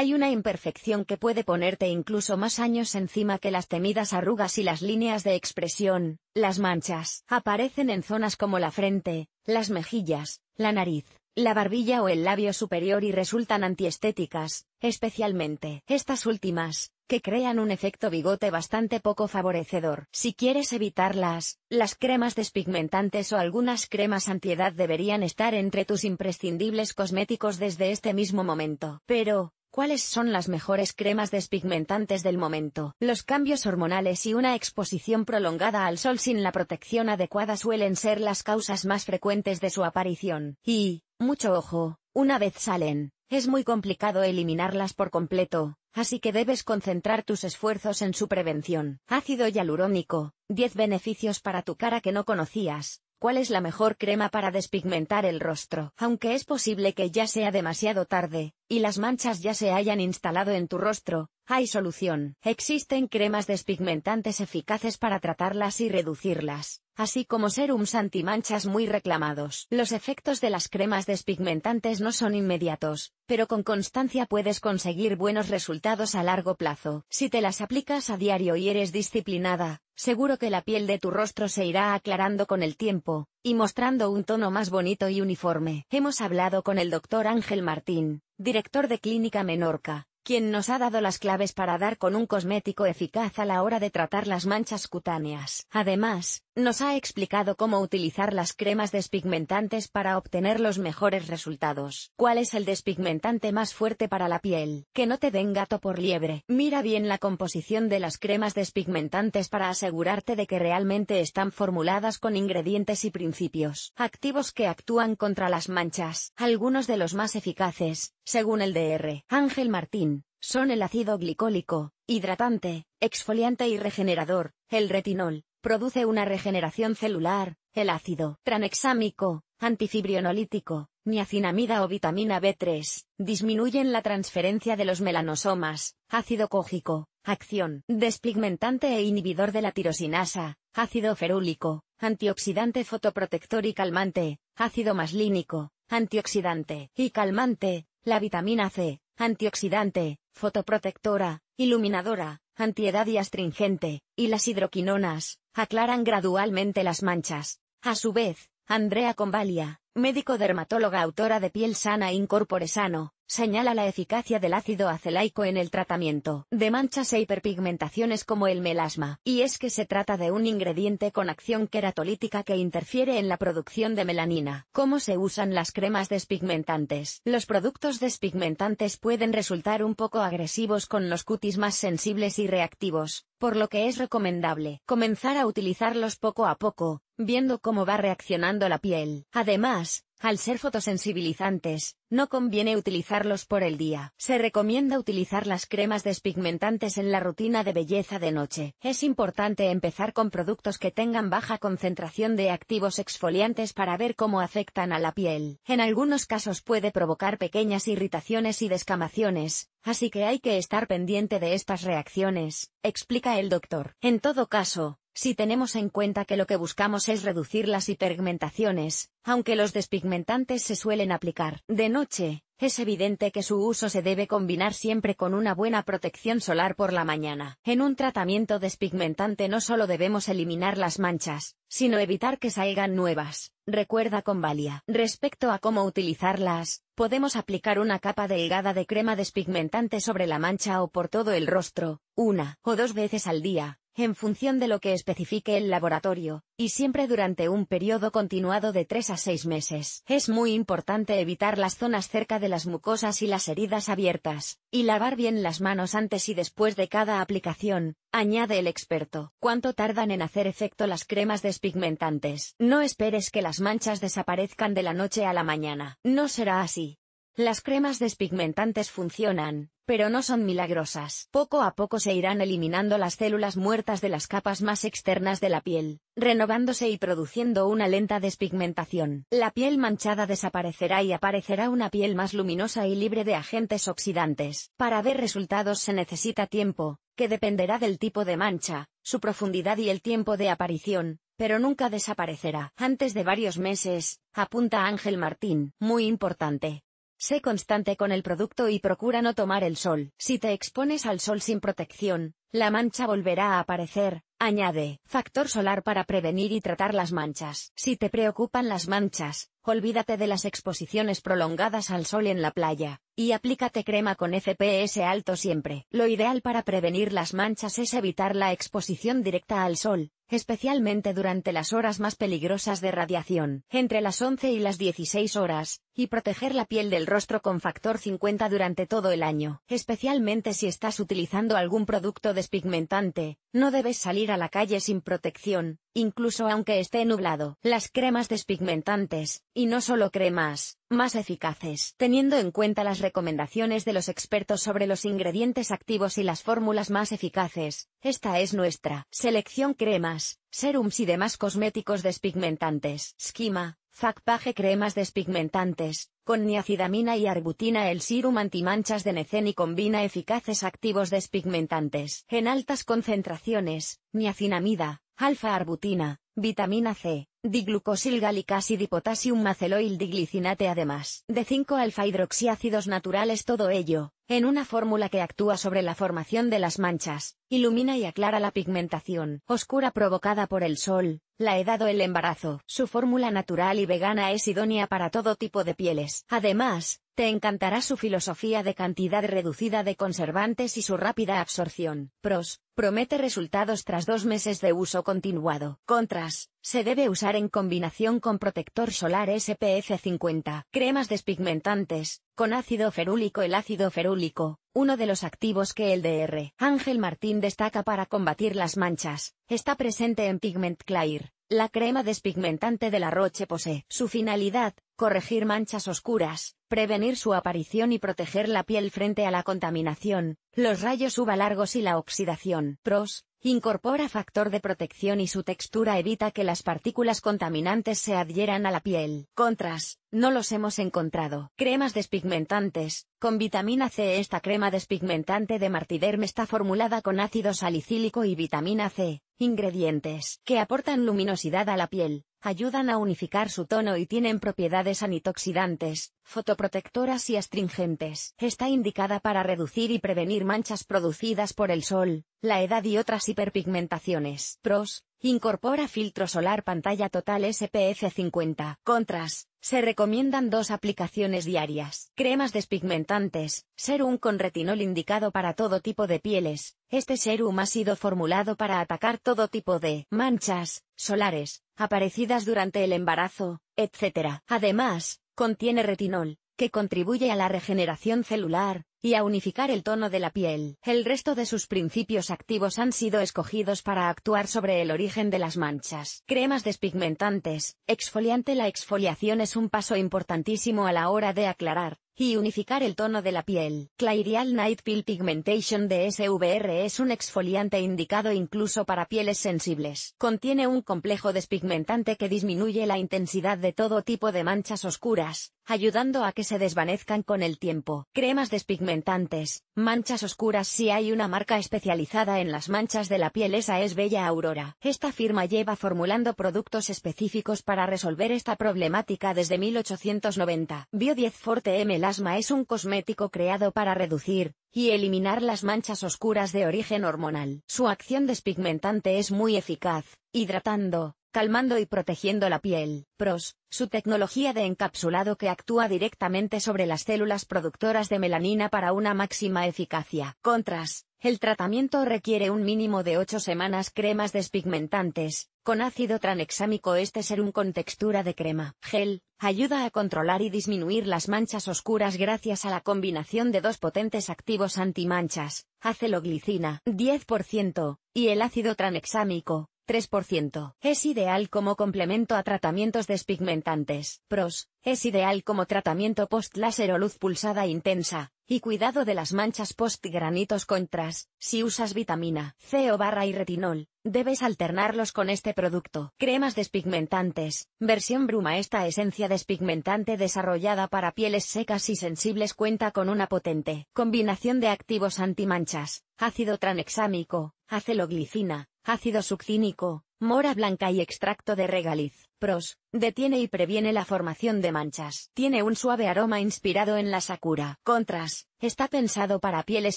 Hay una imperfección que puede ponerte incluso más años encima que las temidas arrugas y las líneas de expresión, las manchas. Aparecen en zonas como la frente, las mejillas, la nariz, la barbilla o el labio superior y resultan antiestéticas, especialmente estas últimas, que crean un efecto bigote bastante poco favorecedor. Si quieres evitarlas, las cremas despigmentantes o algunas cremas antiedad deberían estar entre tus imprescindibles cosméticos desde este mismo momento. Pero, cuáles son las mejores cremas despigmentantes del momento. Los cambios hormonales y una exposición prolongada al sol sin la protección adecuada suelen ser las causas más frecuentes de su aparición. Y, mucho ojo, una vez salen, es muy complicado eliminarlas por completo, así que debes concentrar tus esfuerzos en su prevención. Ácido hialurónico, 10 beneficios para tu cara que no conocías. ¿Cuál es la mejor crema para despigmentar el rostro? Aunque es posible que ya sea demasiado tarde, y las manchas ya se hayan instalado en tu rostro, hay solución. Existen cremas despigmentantes eficaces para tratarlas y reducirlas así como serums antimanchas muy reclamados. Los efectos de las cremas despigmentantes no son inmediatos, pero con constancia puedes conseguir buenos resultados a largo plazo. Si te las aplicas a diario y eres disciplinada, seguro que la piel de tu rostro se irá aclarando con el tiempo, y mostrando un tono más bonito y uniforme. Hemos hablado con el doctor Ángel Martín, director de Clínica Menorca, quien nos ha dado las claves para dar con un cosmético eficaz a la hora de tratar las manchas cutáneas. Además, nos ha explicado cómo utilizar las cremas despigmentantes para obtener los mejores resultados. ¿Cuál es el despigmentante más fuerte para la piel? Que no te den gato por liebre. Mira bien la composición de las cremas despigmentantes para asegurarte de que realmente están formuladas con ingredientes y principios activos que actúan contra las manchas. Algunos de los más eficaces, según el DR. Ángel Martín, son el ácido glicólico, hidratante, exfoliante y regenerador, el retinol, produce una regeneración celular, el ácido tranexámico, antifibrionolítico, niacinamida o vitamina B3, disminuyen la transferencia de los melanosomas, ácido cógico, acción despigmentante e inhibidor de la tirosinasa, ácido ferúlico, antioxidante fotoprotector y calmante, ácido maslínico, antioxidante y calmante, la vitamina C, antioxidante, fotoprotectora, iluminadora, antiedad y astringente, y las hidroquinonas, aclaran gradualmente las manchas. A su vez, Andrea Convalia, médico dermatóloga autora de Piel Sana Incorpore Sano, señala la eficacia del ácido acelaico en el tratamiento de manchas e hiperpigmentaciones como el melasma, y es que se trata de un ingrediente con acción queratolítica que interfiere en la producción de melanina. ¿Cómo se usan las cremas despigmentantes? Los productos despigmentantes pueden resultar un poco agresivos con los cutis más sensibles y reactivos, por lo que es recomendable comenzar a utilizarlos poco a poco, viendo cómo va reaccionando la piel. Además, al ser fotosensibilizantes, no conviene utilizarlos por el día. Se recomienda utilizar las cremas despigmentantes en la rutina de belleza de noche. Es importante empezar con productos que tengan baja concentración de activos exfoliantes para ver cómo afectan a la piel. En algunos casos puede provocar pequeñas irritaciones y descamaciones, así que hay que estar pendiente de estas reacciones, explica el doctor. En todo caso, si tenemos en cuenta que lo que buscamos es reducir las hiperpigmentaciones, aunque los despigmentantes se suelen aplicar de noche, es evidente que su uso se debe combinar siempre con una buena protección solar por la mañana. En un tratamiento despigmentante no solo debemos eliminar las manchas, sino evitar que salgan nuevas. Recuerda con valía. Respecto a cómo utilizarlas, podemos aplicar una capa delgada de crema despigmentante sobre la mancha o por todo el rostro, una o dos veces al día, en función de lo que especifique el laboratorio, y siempre durante un periodo continuado de 3 a 6 meses. Es muy importante evitar las zonas cerca de las mucosas y las heridas abiertas, y lavar bien las manos antes y después de cada aplicación, añade el experto. ¿Cuánto tardan en hacer efecto las cremas despigmentantes? No esperes que las manchas desaparezcan de la noche a la mañana. No será así. Las cremas despigmentantes funcionan, pero no son milagrosas. Poco a poco se irán eliminando las células muertas de las capas más externas de la piel, renovándose y produciendo una lenta despigmentación. La piel manchada desaparecerá y aparecerá una piel más luminosa y libre de agentes oxidantes. Para ver resultados se necesita tiempo, que dependerá del tipo de mancha, su profundidad y el tiempo de aparición, pero nunca desaparecerá. Antes de varios meses, apunta Ángel Martín. Muy importante, Sé constante con el producto y procura no tomar el sol. Si te expones al sol sin protección, la mancha volverá a aparecer, añade. Factor solar para prevenir y tratar las manchas. Si te preocupan las manchas, Olvídate de las exposiciones prolongadas al sol en la playa, y aplícate crema con FPS alto siempre. Lo ideal para prevenir las manchas es evitar la exposición directa al sol, especialmente durante las horas más peligrosas de radiación, entre las 11 y las 16 horas, y proteger la piel del rostro con factor 50 durante todo el año, especialmente si estás utilizando algún producto despigmentante, no debes salir a la calle sin protección, incluso aunque esté nublado. Las cremas despigmentantes, y no solo cremas, más eficaces. Teniendo en cuenta las recomendaciones de los expertos sobre los ingredientes activos y las fórmulas más eficaces, esta es nuestra selección cremas, serums y demás cosméticos despigmentantes. Schema, Facpage cremas despigmentantes, con niacidamina y arbutina el sirum antimanchas de Y combina eficaces activos despigmentantes en altas concentraciones, niacinamida, alfa-arbutina, vitamina C, diglucosil gálicas y potasium maceloil diglicinate además de 5 alfa hidroxiácidos naturales todo ello, en una fórmula que actúa sobre la formación de las manchas, ilumina y aclara la pigmentación oscura provocada por el sol, la edad o el embarazo. Su fórmula natural y vegana es idónea para todo tipo de pieles. Además, te encantará su filosofía de cantidad reducida de conservantes y su rápida absorción. Pros, promete resultados tras dos meses de uso continuado. Contras, se debe usar en combinación con protector solar SPF 50. Cremas despigmentantes, con ácido ferúlico. El ácido ferúlico, uno de los activos que el DR. Ángel Martín destaca para combatir las manchas, está presente en Pigment Clair. La crema despigmentante de la Roche posee su finalidad, corregir manchas oscuras, prevenir su aparición y proteger la piel frente a la contaminación, los rayos UVA largos y la oxidación. Pros, incorpora factor de protección y su textura evita que las partículas contaminantes se adhieran a la piel. Contras, no los hemos encontrado. Cremas despigmentantes, con vitamina C. Esta crema despigmentante de Martiderm está formulada con ácido salicílico y vitamina C, Ingredientes que aportan luminosidad a la piel, ayudan a unificar su tono y tienen propiedades antioxidantes, fotoprotectoras y astringentes. Está indicada para reducir y prevenir manchas producidas por el sol, la edad y otras hiperpigmentaciones. Pros. Incorpora filtro solar pantalla total SPF 50. Contras. Se recomiendan dos aplicaciones diarias. Cremas despigmentantes, serum con retinol indicado para todo tipo de pieles, este serum ha sido formulado para atacar todo tipo de manchas solares, aparecidas durante el embarazo, etc. Además, contiene retinol, que contribuye a la regeneración celular, y a unificar el tono de la piel. El resto de sus principios activos han sido escogidos para actuar sobre el origen de las manchas. Cremas despigmentantes, exfoliante La exfoliación es un paso importantísimo a la hora de aclarar, y unificar el tono de la piel. Clairial Night Peel Pigmentation de SVR es un exfoliante indicado incluso para pieles sensibles. Contiene un complejo despigmentante que disminuye la intensidad de todo tipo de manchas oscuras, ayudando a que se desvanezcan con el tiempo. Cremas despigmentantes Despigmentantes, manchas oscuras si hay una marca especializada en las manchas de la piel esa es Bella Aurora. Esta firma lleva formulando productos específicos para resolver esta problemática desde 1890. Bio 10 Forte M Lasma es un cosmético creado para reducir, y eliminar las manchas oscuras de origen hormonal. Su acción despigmentante es muy eficaz, hidratando, calmando y protegiendo la piel. PROS, su tecnología de encapsulado que actúa directamente sobre las células productoras de melanina para una máxima eficacia. Contras, el tratamiento requiere un mínimo de 8 semanas cremas despigmentantes, con ácido tranexámico este serum con textura de crema. Gel, ayuda a controlar y disminuir las manchas oscuras gracias a la combinación de dos potentes activos anti antimanchas, aceloglicina 10% y el ácido tranexámico, 3%. Es ideal como complemento a tratamientos despigmentantes. Pros. Es ideal como tratamiento post-láser o luz pulsada intensa, y cuidado de las manchas post-granitos contras, si usas vitamina C o barra y retinol. Debes alternarlos con este producto. Cremas despigmentantes. Versión Bruma Esta esencia despigmentante desarrollada para pieles secas y sensibles cuenta con una potente combinación de activos antimanchas, ácido tranexámico, aceloglicina, ácido succínico, mora blanca y extracto de regaliz. Pros, detiene y previene la formación de manchas. Tiene un suave aroma inspirado en la sakura. Contras, está pensado para pieles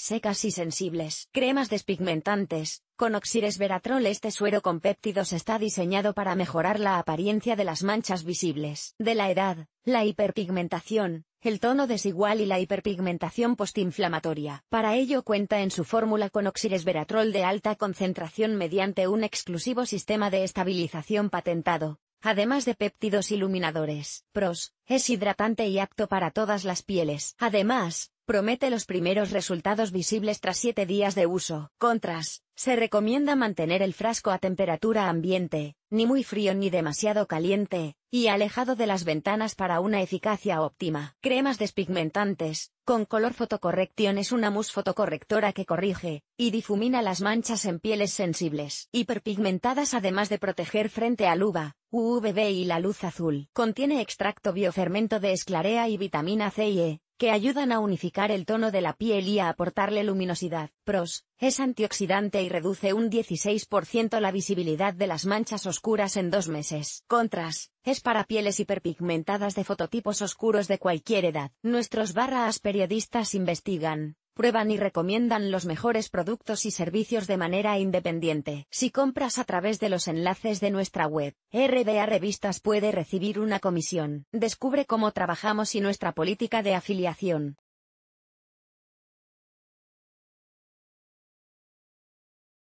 secas y sensibles. Cremas despigmentantes, con oxires veratrol este suero con péptidos está diseñado para mejorar la apariencia de las manchas visibles. De la edad, la hiperpigmentación, el tono desigual y la hiperpigmentación postinflamatoria. Para ello cuenta en su fórmula con oxiresveratrol de alta concentración mediante un exclusivo sistema de estabilización patentado, además de péptidos iluminadores. Pros, es hidratante y apto para todas las pieles. Además, promete los primeros resultados visibles tras 7 días de uso. Contras, se recomienda mantener el frasco a temperatura ambiente, ni muy frío ni demasiado caliente, y alejado de las ventanas para una eficacia óptima. Cremas despigmentantes, con color fotocorrección es una mousse fotocorrectora que corrige y difumina las manchas en pieles sensibles. Hiperpigmentadas además de proteger frente al uva, UVB y la luz azul. Contiene extracto biofermento de esclarea y vitamina C y E, que ayudan a unificar el tono de la piel y a aportarle luminosidad. Pros, es antioxidante y reduce un 16% la visibilidad de las manchas oscuras en dos meses. Contras, es para pieles hiperpigmentadas de fototipos oscuros de cualquier edad. Nuestros barraas periodistas investigan, prueban y recomiendan los mejores productos y servicios de manera independiente. Si compras a través de los enlaces de nuestra web, RBA Revistas puede recibir una comisión. Descubre cómo trabajamos y nuestra política de afiliación.